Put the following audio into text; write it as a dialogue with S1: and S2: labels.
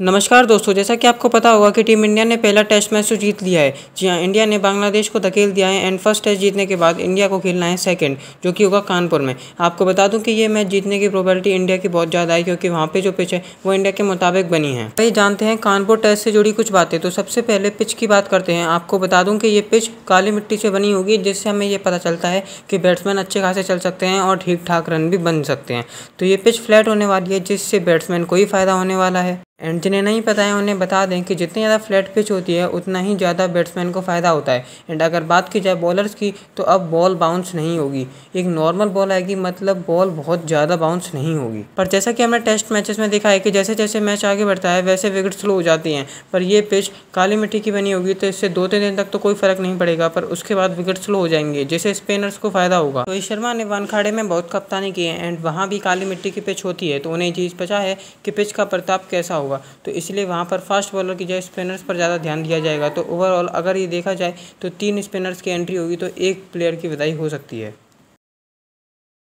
S1: नमस्कार दोस्तों जैसा कि आपको पता होगा कि टीम इंडिया ने पहला टेस्ट मैच तो जीत लिया है जी हाँ इंडिया ने बांग्लादेश को धकेल दिया है एंड फर्स्ट टेस्ट जीतने के बाद इंडिया को खेलना है सेकंड जो कि होगा कानपुर में आपको बता दूं कि ये मैच जीतने की प्रोबेबिलिटी इंडिया की बहुत ज़्यादा है क्योंकि वहाँ पर जो पिच है वो इंडिया के मुताबिक बनी है वही जानते हैं कानपुर टेस्ट से जुड़ी कुछ बातें तो सबसे पहले पिच की बात करते हैं आपको बता दूँ कि ये पिच काली मिट्टी से बनी होगी जिससे हमें ये पता चलता है कि बैट्समैन अच्छे खासे चल सकते हैं और ठीक ठाक रन भी बन सकते हैं तो ये पिच फ्लैट होने वाली है जिससे बैट्समैन को ही फायदा होने वाला है एंड जिन्हें नहीं पता है उन्हें बता दें कि जितनी ज़्यादा फ्लैट पिच होती है उतना ही ज़्यादा बैट्समैन को फ़ायदा होता है एंड अगर बात की जाए बॉलर्स की तो अब बॉल बाउंस नहीं होगी एक नॉर्मल बॉल आएगी मतलब बॉल बहुत ज़्यादा बाउंस नहीं होगी पर जैसा कि हमने टेस्ट मैचेस में देखा है कि जैसे जैसे मैच आगे बढ़ता है वैसे विकेट स्लो हो जाती हैं पर यह पिच काली मिट्टी की बनी होगी तो इससे दो तीन दिन तक तो कोई फ़र्क नहीं पड़ेगा पर उसके बाद विकेट स्लो हो जाएंगे जिससे स्पिनर्स को फ़ायदा होगा रोहित शर्मा ने वनखाड़े में बहुत कप्तानी की है एंड वहाँ भी काली मिट्टी की पिच होती है तो उन्हें चीज़ पता है कि पिच का प्रताप कैसा होगा होगा तो इसलिए वहाँ पर फास्ट बॉलर की जगह स्पिनर्स पर ज़्यादा ध्यान दिया जाएगा तो ओवरऑल अगर ये देखा जाए तो तीन स्पिनर्स की एंट्री होगी तो एक प्लेयर की विदाई हो सकती है